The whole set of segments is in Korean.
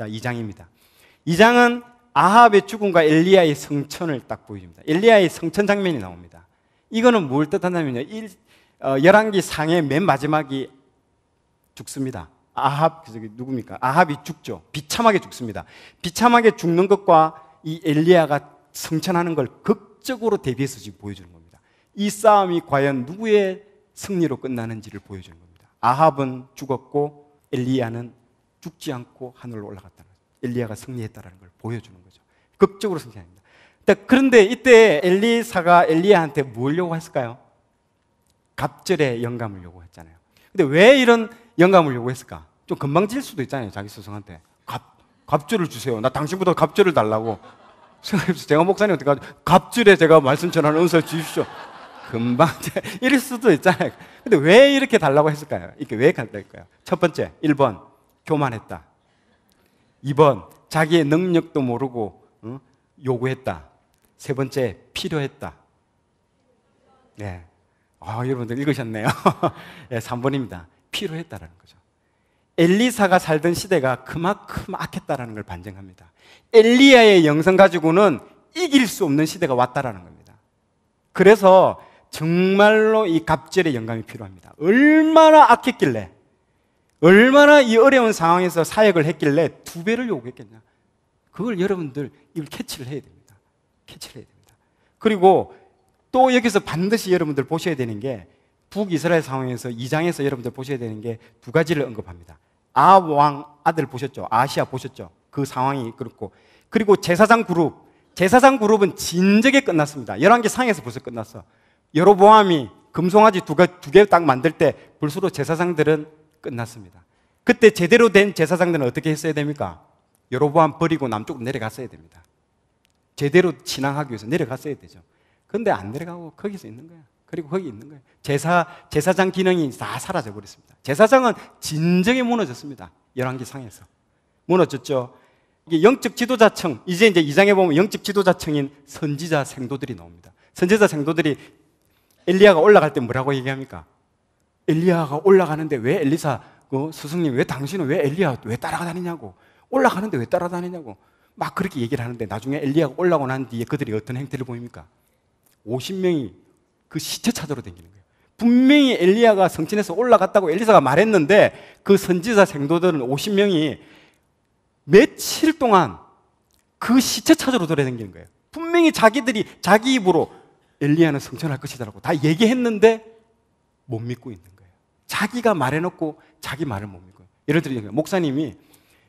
자, 2장입니다. 2장은 아합의 죽음과 엘리야의 성천을 딱 보여줍니다. 엘리야의 성천 장면이 나옵니다. 이거는 뭘 뜻하냐면요. 어, 열왕기 상의 맨 마지막이 죽습니다. 아합, 그게 누굽니까? 아합이 죽죠. 비참하게 죽습니다. 비참하게 죽는 것과 이 엘리야가 성천하는 걸 극적으로 대비해서 지금 보여주는 겁니다. 이 싸움이 과연 누구의 승리로 끝나는지를 보여주는 겁니다. 아합은 죽었고 엘리야는 죽지 않고 하늘로 올라갔다는 거죠. 엘리야가 승리했다는걸 보여주는 거죠. 극적으로 승리합니다. 그런데 이때 엘리사가 엘리야한테 뭘 요구했을까요? 갑절의 영감을 요구했잖아요. 근데 왜 이런 영감을 요구했을까? 좀 금방 질 수도 있잖아요. 자기 스승한테. 갑, 갑절을 주세요. 나 당신보다 갑절을 달라고. 생각해보세요. 제가 목사님 어떻게 하죠? 갑절에 제가 말씀 전하는 은사를 주십시오. 금방 이럴 수도 있잖아요. 근데 왜 이렇게 달라고 했을까요? 이렇게 왜 갈까요? 첫 번째, 1번. 교만했다. 2번 자기의 능력도 모르고 어? 요구했다. 세 번째 필요했다. 네. 아, 여러분들 읽으셨네요. 네, 3번입니다. 예, 필요했다라는 거죠. 엘리사가 살던 시대가 그만큼 악했다라는 걸 반증합니다. 엘리야의 영성 가지고는 이길 수 없는 시대가 왔다라는 겁니다. 그래서 정말로 이 갑절의 영감이 필요합니다. 얼마나 악했길래 얼마나 이 어려운 상황에서 사역을 했길래 두 배를 요구했겠냐. 그걸 여러분들 이걸 캐치를 해야 됩니다. 캐치를 해야 됩니다. 그리고 또 여기서 반드시 여러분들 보셔야 되는 게 북이스라엘 상황에서 2장에서 여러분들 보셔야 되는 게 두 가지를 언급합니다. 아 왕 아들 보셨죠? 아시아 보셨죠? 그 상황이 그렇고 그리고 제사장 그룹 제사장 그룹은 진작에 끝났습니다. 11개 상에서 벌써 끝났어. 여로보암이 금송아지 두 개 딱 만들 때 불수로 제사장들은 끝났습니다. 그때 제대로 된 제사장들은 어떻게 했어야 됩니까? 여로보암 버리고 남쪽으로 내려갔어야 됩니다. 제대로 신앙하기 위해서 내려갔어야 되죠. 근데 안 내려가고 거기서 있는 거야. 그리고 거기 있는 거예 제사 제사장 기능이 다 사라져 버렸습니다. 제사장은 진정에 무너졌습니다. 열왕기 상에서 무너졌죠. 이게 영적 지도자층 이제 이제 이장에 보면 영적 지도자층인 선지자 생도들이 나옵니다. 선지자 생도들이 엘리야가 올라갈 때 뭐라고 얘기합니까? 엘리야가 올라가는데 왜 엘리사 그 스승님 왜 당신은 왜 엘리야 왜 따라다니냐고 올라가는데 왜 따라다니냐고 막 그렇게 얘기를 하는데 나중에 엘리야가 올라오고 난 뒤에 그들이 어떤 행태를 보입니까? 50명이 그 시체 찾으러 다니는 거예요. 분명히 엘리야가 성천에서 올라갔다고 엘리사가 말했는데 그 선지자 생도들은 50명이 며칠 동안 그 시체 찾으러 돌아다니는 거예요. 분명히 자기들이 자기 입으로 엘리야는 성천할 것이다라고 다 얘기했는데 못 믿고 있는 거예요. 자기가 말해놓고 자기 말을 못 믿고요. 예를 들면 목사님이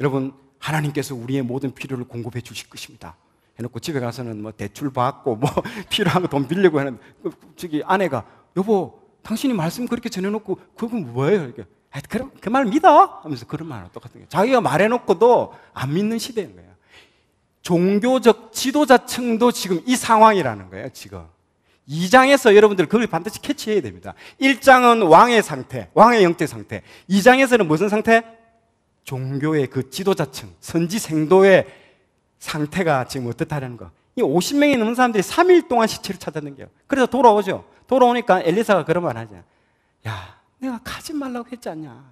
여러분 하나님께서 우리의 모든 필요를 공급해 주실 것입니다. 해놓고 집에 가서는 뭐 대출 받고 뭐 필요한 거돈 빌려고 하는 그, 그, 저기 아내가 여보 당신이 말씀 그렇게 전해놓고 그건 뭐예요? 이게 아, 그럼 그말 믿어 하면서 그런 말하 똑같은 거예요. 자기가 말해놓고도 안 믿는 시대인 거예요. 종교적 지도자층도 지금 이 상황이라는 거예요. 지금 2장에서 여러분들 그걸 반드시 캐치해야 됩니다. 1장은 왕의 상태, 왕의 영적 상태. 2장에서는 무슨 상태? 종교의 그 지도자층, 선지 생도의 상태가 지금 어떻다는 거. 이 50명이 넘는 사람들이 3일 동안 시체를 찾았는게요. 그래서 돌아오죠. 돌아오니까 엘리사가 그런 말 하냐. 야, 내가 가지 말라고 했지 않냐.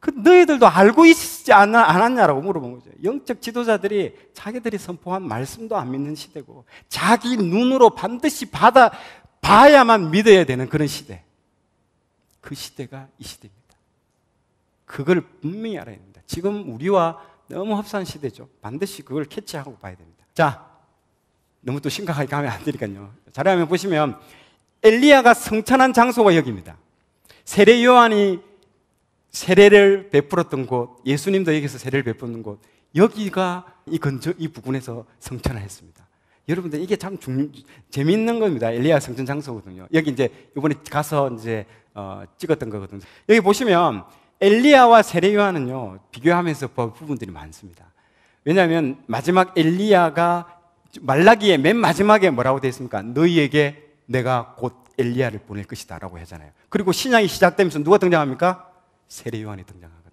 그 너희들도 알고 있지 않았냐라고 물어본 거죠. 영적 지도자들이 자기들이 선포한 말씀도 안 믿는 시대고 자기 눈으로 반드시 받아 봐야만 믿어야 되는 그런 시대. 그 시대가 이 시대입니다. 그걸 분명히 알아야 됩니다. 지금 우리와 너무 흡사한 시대죠. 반드시 그걸 캐치하고 봐야 됩니다. 자, 너무 또 심각하게 가면 안 되니까요. 자료화면 보시면 엘리야가 성천한 장소가 여기입니다. 세례 요한이 세례를 베풀었던 곳, 예수님도 여기서 세례를 베푸는 곳, 여기가 이 근처, 이 부근에서 성천하했습니다 여러분들 이게 참 중, 재밌는 겁니다. 엘리야 성전 장소거든요. 여기 이제 이번에 가서 이제 어, 찍었던 거거든요. 여기 보시면 엘리야와 세례 요한은요 비교하면서 볼 부분들이 많습니다. 왜냐하면 마지막 엘리야가 말라기에맨 마지막에 뭐라고 되어 있습니까? 너희에게 내가 곧 엘리야를 보낼 것이다라고 하잖아요. 그리고 신약이 시작되면서 누가 등장합니까? 세례 요한이 등장하거든요.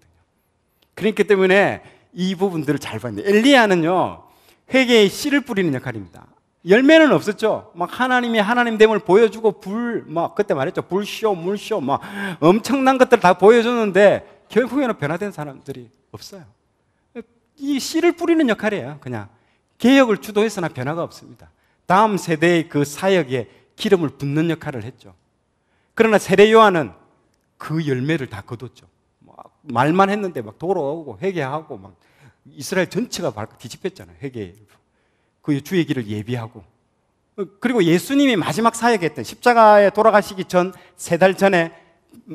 그렇기 그러니까 그 때문에 이 부분들을 잘 봤는데 엘리야는요 회개의 씨를 뿌리는 역할입니다. 열매는 없었죠. 막 하나님이 하나님 됨을 보여주고 불 막 그때 말했죠 불쇼 물쇼 막 엄청난 것들 다 보여줬는데 결국에는 변화된 사람들이 없어요. 이 씨를 뿌리는 역할이에요. 그냥 개혁을 주도해서나 변화가 없습니다. 다음 세대의 그 사역에 기름을 붓는 역할을 했죠. 그러나 세례 요한은 그 열매를 다 거뒀죠. 막 말만 했는데 막 돌아오고 회개하고 막 이스라엘 전체가 뒤집혔잖아요. 회개그 주의 길을 예비하고. 그리고 예수님이 마지막 사역했던 십자가에 돌아가시기 전 세 달 전에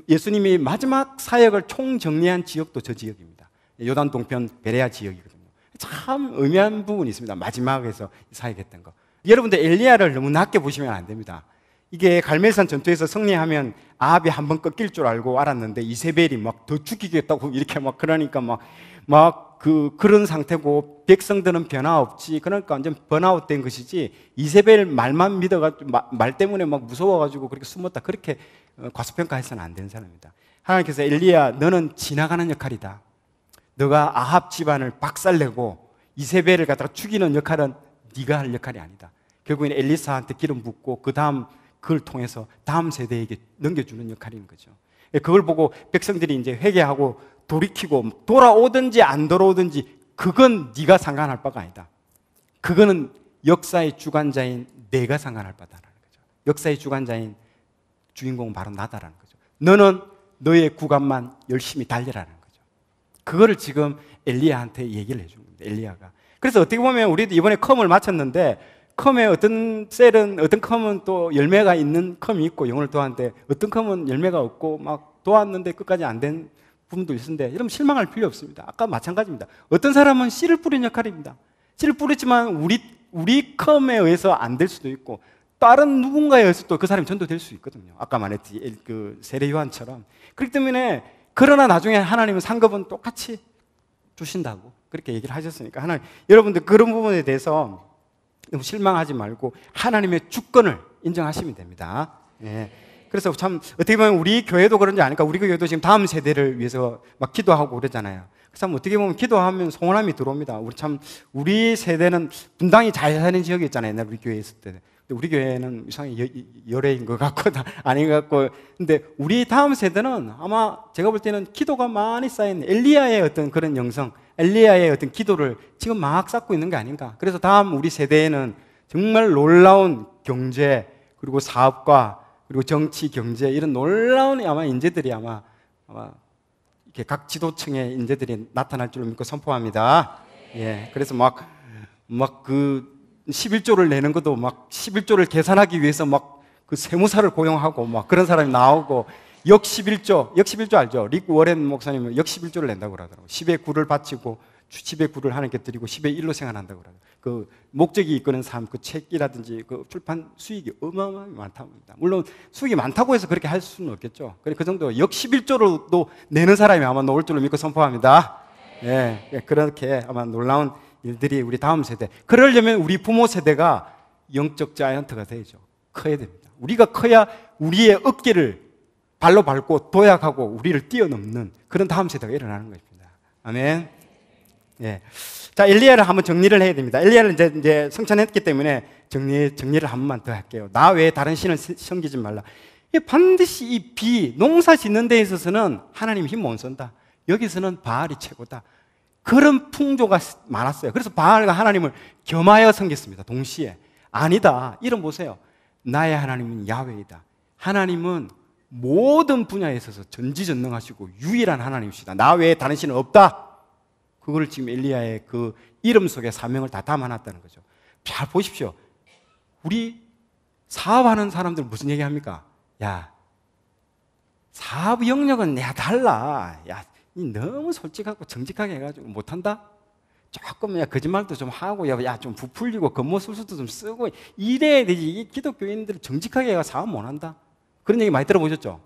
예수님이 마지막 사역을 총정리한 지역도 저 지역입니다. 요단 동편 베레아 지역이거든요. 참 의미한 부분이 있습니다. 마지막에서 사역했던 거. 여러분들 엘리야를 너무 낮게 보시면 안 됩니다. 이게 갈멜산 전투에서 승리하면 아합이 한 번 꺾일 줄 알고 알았는데 이세벨이 막 더 죽이겠다고 이렇게 막 그러니까 막 막 그 그런 상태고 백성들은 변화 없지 그러니까 완전 번아웃된 것이지 이세벨 말만 믿어가지고 말 때문에 막 무서워가지고 그렇게 숨었다 그렇게 어, 과소평가해서는 안 되는 사람이다. 하나님께서 엘리야 너는 지나가는 역할이다. 너가 아합 집안을 박살내고 이세벨을 갖다가 죽이는 역할은 네가 할 역할이 아니다. 결국엔 엘리사한테 기름 붓고 그 다음 그걸 통해서 다음 세대에게 넘겨주는 역할인 거죠. 예, 그걸 보고 백성들이 이제 회개하고 돌이키고 돌아오든지 안 돌아오든지 그건 네가 상관할 바가 아니다. 그거는 역사의 주관자인 내가 상관할 바다라는 거죠. 역사의 주관자인 주인공은 바로 나다라는 거죠. 너는 너의 구간만 열심히 달리라는 거죠. 그거를 지금 엘리야한테 얘기를 해주 겁니다. 엘리야가. 그래서 어떻게 보면 우리도 이번에 컴을 마쳤는데 컴에 어떤 셀은 어떤 컴은 또 열매가 있는 컴이 있고 영혼을 도왔는데 어떤 컴은 열매가 없고 막 도왔는데 끝까지 안 된 부분도 있는데 었 여러분 실망할 필요 없습니다. 아까 마찬가지입니다. 어떤 사람은 씨를 뿌리는 역할입니다. 씨를 뿌렸지만 우리 우리 컴에 의해서 안 될 수도 있고 다른 누군가에 의서또 그 사람이 전도될 수 있거든요. 아까 말했듯이 그 세례 요한처럼 그렇기 때문에 그러나 나중에 하나님은 상급은 똑같이 주신다고 그렇게 얘기를 하셨으니까 하나님 여러분들 그런 부분에 대해서 너무 실망하지 말고 하나님의 주권을 인정하시면 됩니다. 예. 그래서 참 어떻게 보면 우리 교회도 그런지 아니까 우리 교회도 지금 다음 세대를 위해서 막 기도하고 그러잖아요. 그래서 어떻게 보면 기도하면 소원함이 들어옵니다. 우리 참 우리 세대는 분당이 잘 사는 지역이 있잖아요. 옛날 우리 교회 있을 때. 우리 교회는 이상히 열애인 것 같고 아닌 것 같고 근데 우리 다음 세대는 아마 제가 볼 때는 기도가 많이 쌓인 엘리야의 어떤 그런 영성 엘리야의 어떤 기도를 지금 막 쌓고 있는 게 아닌가 그래서 다음 우리 세대에는 정말 놀라운 경제 그리고 사업과 그리고 정치 경제 이런 놀라운 아마 인재들이 아마 아마 이렇게 각 지도층의 인재들이 나타날 줄로 믿고 선포합니다 예 그래서 막 막그 11조를 내는 것도 막 11조를 계산하기 위해서 막 그 세무사를 고용하고 막 그런 사람이 나오고 역 11조, 역 11조 알죠? 릭 워렌 목사님은 역 11조를 낸다고 그러더라고요. 10의 9를 바치고 1 0에 9를 하나님께 드리고 10의 1로 생활한다고 그러더라고요. 그 목적이 이끄는 삶, 그 책이라든지 그 출판 수익이 어마어마하게 많다고 합니다. 물론 수익이 많다고 해서 그렇게 할 수는 없겠죠. 그 정도 역 11조로도 내는 사람이 아마 나올 줄로 믿고 선포합니다. 예, 네. 그렇게 아마 놀라운 일들이 우리 다음 세대. 그러려면 우리 부모 세대가 영적 자이언트가 되죠. 커야 됩니다. 우리가 커야 우리의 어깨를 발로 밟고 도약하고 우리를 뛰어넘는 그런 다음 세대가 일어나는 것입니다. 아멘. 예. 자, 엘리야를 한번 정리를 해야 됩니다. 엘리야를 이제, 이제 성찬했기 때문에 정리, 정리를 한 번만 더 할게요. 나 외에 다른 신을 섬기지 말라. 반드시 이 비, 농사 짓는 데 있어서는 하나님 힘못 쓴다. 여기서는 바알이 최고다. 그런 풍조가 많았어요. 그래서 바알과 하나님을 겸하여 섬겼습니다. 동시에. 아니다. 이름 보세요. 나의 하나님은 야외이다. 하나님은 모든 분야에 있어서 전지전능하시고 유일한 하나님이시다. 나 외에 다른 신은 없다. 그걸 지금 엘리야의 그 이름 속에 사명을 다 담아놨다는 거죠. 잘 보십시오. 우리 사업하는 사람들 무슨 얘기합니까? 야, 사업 영역은 내가 달라. 야, 너무 솔직하고 정직하게 해가지고 못한다? 조금 야 거짓말도 좀 하고 야 좀 부풀리고 겉모술수도 좀 쓰고 이래야 되지 이기독교인들 정직하게 해가 사업 못한다 그런 얘기 많이 들어보셨죠?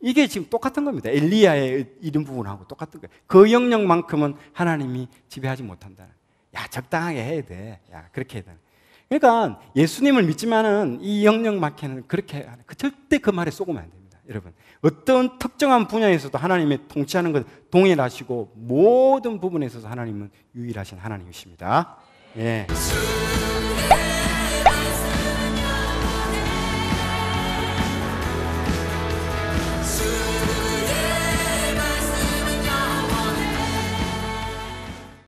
이게 지금 똑같은 겁니다 엘리야의 이런 부분하고 똑같은 거예요 그 영역만큼은 하나님이 지배하지 못한다 야 적당하게 해야 돼야 그렇게 해야 돼 그러니까 예수님을 믿지만은 이 영역 막히는 그렇게 그 절대 그 말에 속으면 안돼 여러분. 어떤 특정한 분야에서도 하나님의 통치하는 것 동일하시고 모든 부분에 있어서 하나님은 유일하신 하나님이십니다. 예.